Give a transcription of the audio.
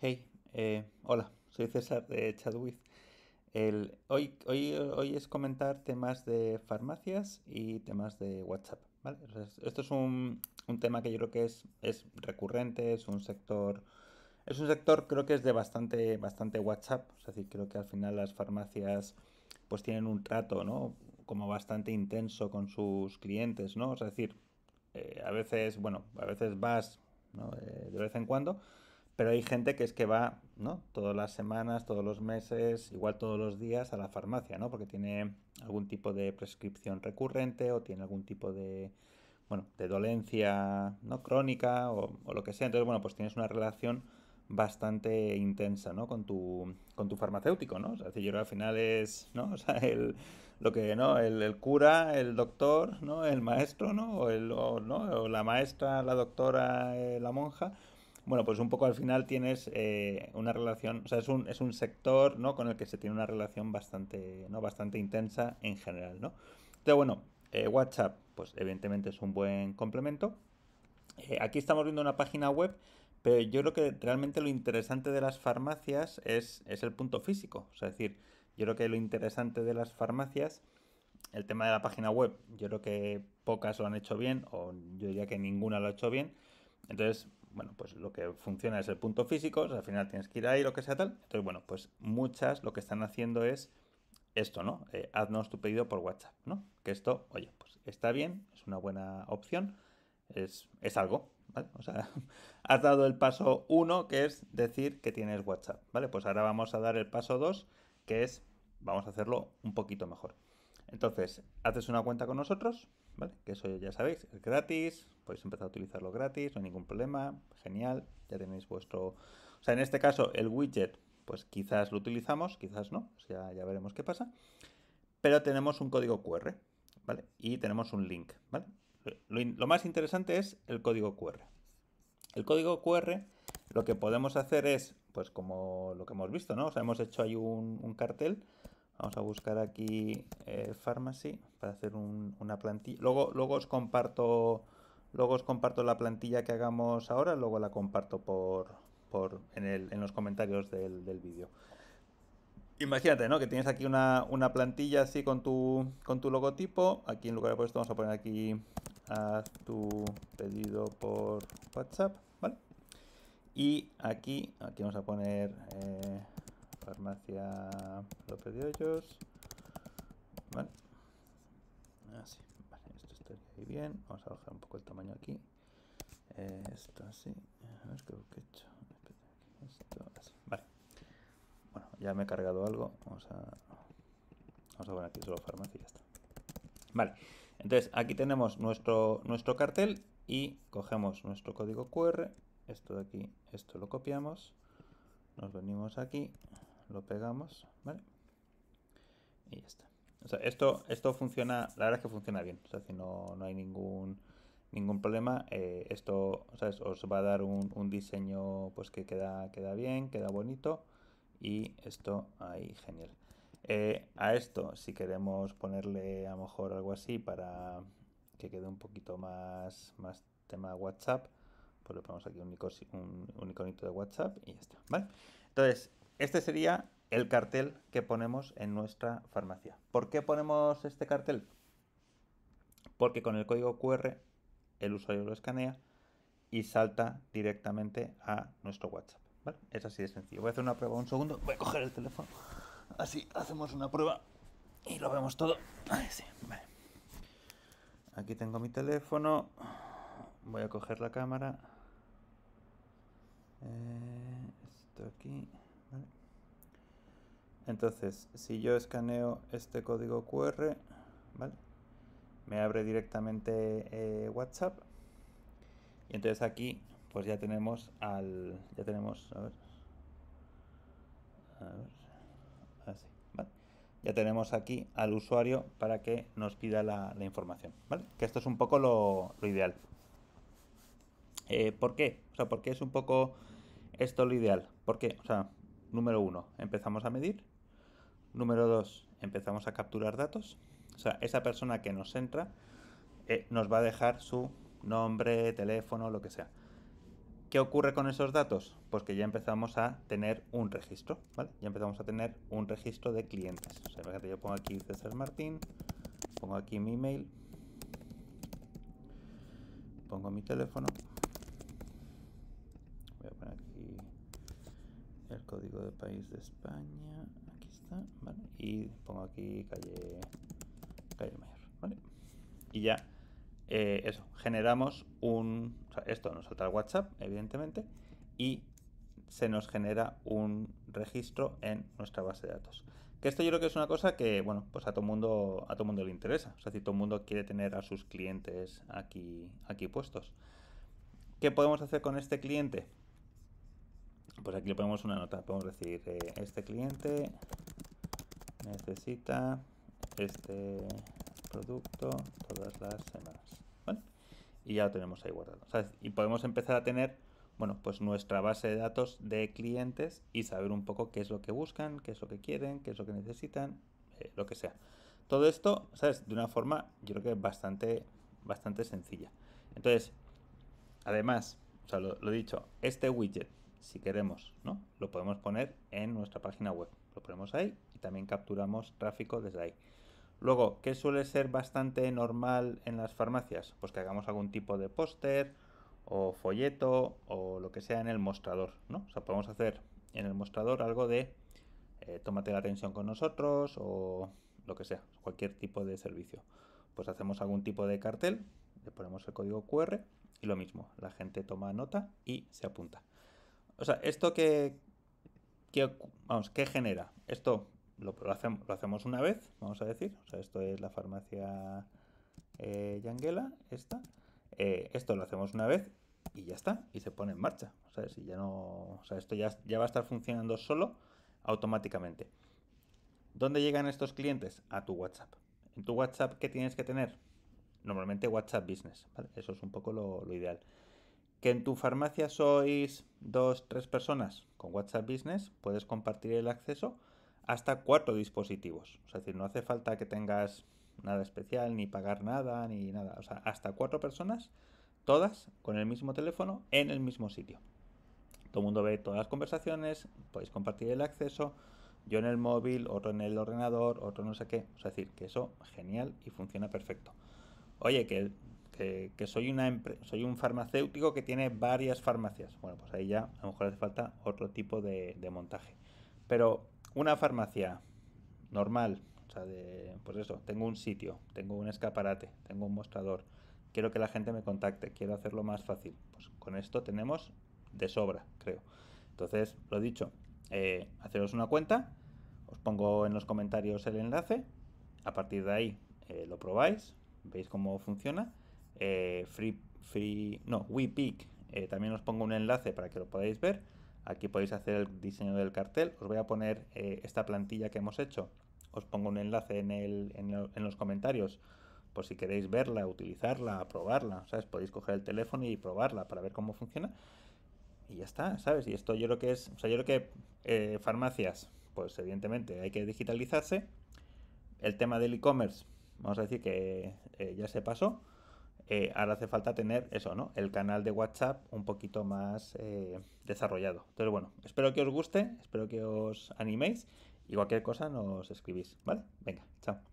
Hey, eh, hola, soy César de Chadwiz. El, hoy, hoy, hoy es comentar temas de farmacias y temas de WhatsApp. ¿vale? Esto es un, tema que yo creo que es, es, recurrente, es un sector. Es un sector, creo que es de bastante, bastante WhatsApp. Es decir, creo que al final las farmacias pues tienen un trato, ¿no? Como bastante intenso con sus clientes, ¿no? Es decir, eh, a veces, bueno, a veces vas, ¿no? Eh, de vez en cuando pero hay gente que es que va, ¿no? Todas las semanas, todos los meses, igual todos los días a la farmacia, ¿no? Porque tiene algún tipo de prescripción recurrente o tiene algún tipo de, bueno, de dolencia, ¿no? Crónica o, lo que sea. Entonces, bueno, pues tienes una relación bastante intensa, ¿no? Con tu, con tu farmacéutico, ¿no? yo al final es, ¿no? O sea, el, lo que, ¿no? El, el cura, el doctor, ¿no? El maestro, ¿no? O, el, ¿no? o la maestra, la doctora, eh, la monja, bueno, pues un poco al final tienes eh, una relación, o sea, es un, es un sector con el que se tiene una relación bastante, ¿no? bastante intensa en general, ¿no? Entonces, bueno, eh, WhatsApp, pues evidentemente es un buen complemento. Eh, aquí estamos viendo una página web, pero yo creo que realmente lo interesante de las farmacias es, es el punto físico. O sea, es decir, yo creo que lo interesante de las farmacias el tema de la página web, yo creo que pocas lo han hecho bien, o yo diría que ninguna lo ha hecho bien. Entonces, bueno, pues lo que funciona es el punto físico, al final tienes que ir ahí, lo que sea tal. Entonces, bueno, pues muchas lo que están haciendo es esto, ¿no? Eh, haznos tu pedido por WhatsApp, ¿no? Que esto, oye, pues está bien, es una buena opción, es, algo, ¿vale? O sea, has dado el paso uno, que es decir que tienes WhatsApp, ¿vale? Pues ahora vamos a dar el paso dos, que es, vamos a hacerlo un poquito mejor. Entonces, haces una cuenta con nosotros, ¿vale? Que eso ya sabéis, es gratis, podéis empezar a utilizarlo gratis, no hay ningún problema, genial, ya tenéis vuestro... O sea, en este caso el widget, pues quizás lo utilizamos, quizás no, ya veremos qué pasa. Pero tenemos un código QR, ¿vale? Y tenemos un link, ¿vale? Lo, más interesante es el código QR. El código QR lo que podemos hacer es, pues como lo que hemos visto, ¿no? O sea, hemos hecho ahí un, un cartel Vamos a buscar aquí eh, Pharmacy para hacer una plantilla. Luego, luego os comparto. Luego os comparto la plantilla que hagamos ahora, luego la comparto por, por en, los comentarios del, vídeo. Imagínate, ¿no? Que tienes aquí una, plantilla así con tu, con tu logotipo. Aquí en lugar de esto vamos a poner aquí haz tu pedido por WhatsApp, Y aquí, aquí vamos a poner eh, hacia lo de hoyos. Vale. Así. Ah, esto estaría bien. Vamos a bajar un poco el tamaño aquí. Eh, esto así. Esto Vale. Bueno, ya me he cargado algo. Vamos a. Vamos a poner aquí solo farmacia y ya está. Vale. Entonces, aquí tenemos nuestro, nuestro cartel y cogemos nuestro código QR. Esto de aquí, esto lo copiamos. Nos venimos aquí, lo pegamos, ¿vale? Y ya está. O sea, esto, esto funciona, la verdad es que funciona bien. O sea, si no, hay ningún, ningún problema, eh, esto os va a dar un, diseño pues que queda, queda bien, queda bonito. Y esto ahí, genial. Eh, a esto, si queremos ponerle a lo mejor algo así para que quede un poquito más, más tema WhatsApp, pues le ponemos aquí un, un iconito de WhatsApp y ya está, ¿vale? Entonces, este sería el cartel que ponemos en nuestra farmacia. ¿Por qué ponemos este cartel? Porque con el código QR el usuario lo escanea y salta directamente a nuestro WhatsApp. Es así de sencillo. Voy a hacer una prueba un segundo. Voy a coger el teléfono. Así hacemos una prueba y lo vemos todo. Aquí tengo mi teléfono. Voy a coger la cámara. Eh, esto aquí. Entonces, si yo escaneo este código QR, ¿vale? Me abre directamente eh, WhatsApp. Y entonces aquí, pues ya tenemos al. Ya tenemos. Ya tenemos aquí al usuario para que nos pida la, información. Que esto es un poco lo, ideal. Eh, ¿Por qué? O sea, porque es un poco esto lo ideal. ¿Por qué? O sea, número uno, empezamos a medir Número dos, empezamos a capturar datos. O sea, esa persona que nos entra eh, nos va a dejar su nombre, teléfono, lo que sea. ¿Qué ocurre con esos datos? Pues que ya empezamos a tener un registro, ¿vale? Ya empezamos a tener un registro de clientes. O sea, fíjate, yo pongo aquí César Martín, pongo aquí mi email, pongo mi teléfono, voy a poner aquí el código de país de España, y pongo aquí calle, calle mayor, Y ya, eh, eso, generamos un... esto nos salta WhatsApp, evidentemente, y se nos genera un registro en nuestra base de datos. Que esto yo creo que es una cosa que, bueno, pues a todo mundo, a todo mundo le interesa. O sea, si todo el mundo quiere tener a sus clientes aquí, aquí puestos. ¿Qué podemos hacer con este cliente? pues aquí le ponemos una nota. Podemos decir, eh, este cliente necesita este producto todas las semanas. Y ya lo tenemos ahí guardado. Y podemos empezar a tener, bueno, pues nuestra base de datos de clientes y saber un poco qué es lo que buscan, qué es lo que quieren, qué es lo que necesitan, eh, lo que sea. Todo esto, ¿sabes? De una forma, yo creo que bastante, bastante sencilla. Entonces, además, lo, he dicho, este widget si queremos, ¿no? Lo podemos poner en nuestra página web. Lo ponemos ahí y también capturamos tráfico desde ahí. Luego, ¿qué suele ser bastante normal en las farmacias? Pues que hagamos algún tipo de póster o folleto o lo que sea en el mostrador, ¿no? O sea, podemos hacer en el mostrador algo de eh, tómate la atención con nosotros o lo que sea, cualquier tipo de servicio. Pues hacemos algún tipo de cartel, le ponemos el código QR y lo mismo, la gente toma nota y se apunta. O sea, esto que, vamos, ¿qué genera? Esto lo, lo, hacemos, una vez, vamos a decir. O sea, esto es la farmacia eh, Yanguela, esta. Eh, esto lo hacemos una vez y ya está, y se pone en marcha. O sea, si ya no, o sea, esto ya, ya va a estar funcionando solo automáticamente. ¿Dónde llegan estos clientes? A tu WhatsApp. En tu WhatsApp, ¿qué tienes que tener? Normalmente WhatsApp Business, Eso es un poco lo, lo ideal. Que en tu farmacia sois dos, tres personas con WhatsApp Business, puedes compartir el acceso hasta cuatro dispositivos. Es decir, no hace falta que tengas nada especial, ni pagar nada, ni nada. O sea, hasta cuatro personas, todas con el mismo teléfono, en el mismo sitio. Todo el mundo ve todas las conversaciones, podéis compartir el acceso, yo en el móvil, otro en el ordenador, otro no sé qué. Es decir, que eso genial y funciona perfecto. Oye, que eh, que, soy, una soy un farmacéutico que tiene varias farmacias. Bueno, pues ahí ya a lo mejor hace falta otro tipo de, montaje. Pero una farmacia normal, o sea, pues eso, tengo un sitio, tengo un escaparate, tengo un mostrador, quiero que la gente me contacte, quiero hacerlo más fácil. Pues con esto tenemos de sobra, creo. Entonces, lo dicho, eh, haceros una cuenta, os pongo en los comentarios el enlace, a partir de ahí eh, lo probáis, veis cómo funciona eh, free, free, no, WePick, eh, también os pongo un enlace para que lo podáis ver. Aquí podéis hacer el diseño del cartel. Os voy a poner eh, esta plantilla que hemos hecho. Os pongo un enlace en, los comentarios por si queréis verla, utilizarla, probarla. Podéis coger el teléfono y probarla para ver cómo funciona. Y ya está, ¿sabes? Y esto yo creo que es, o sea, yo creo que farmacias, pues evidentemente hay que digitalizarse. El tema del e-commerce, vamos a decir que ya se pasó eh, ahora hace falta tener eso, ¿no? El canal de WhatsApp un poquito más eh, desarrollado. Entonces, bueno, espero que os guste, espero que os animéis y cualquier cosa nos escribís, ¿vale? Venga, chao.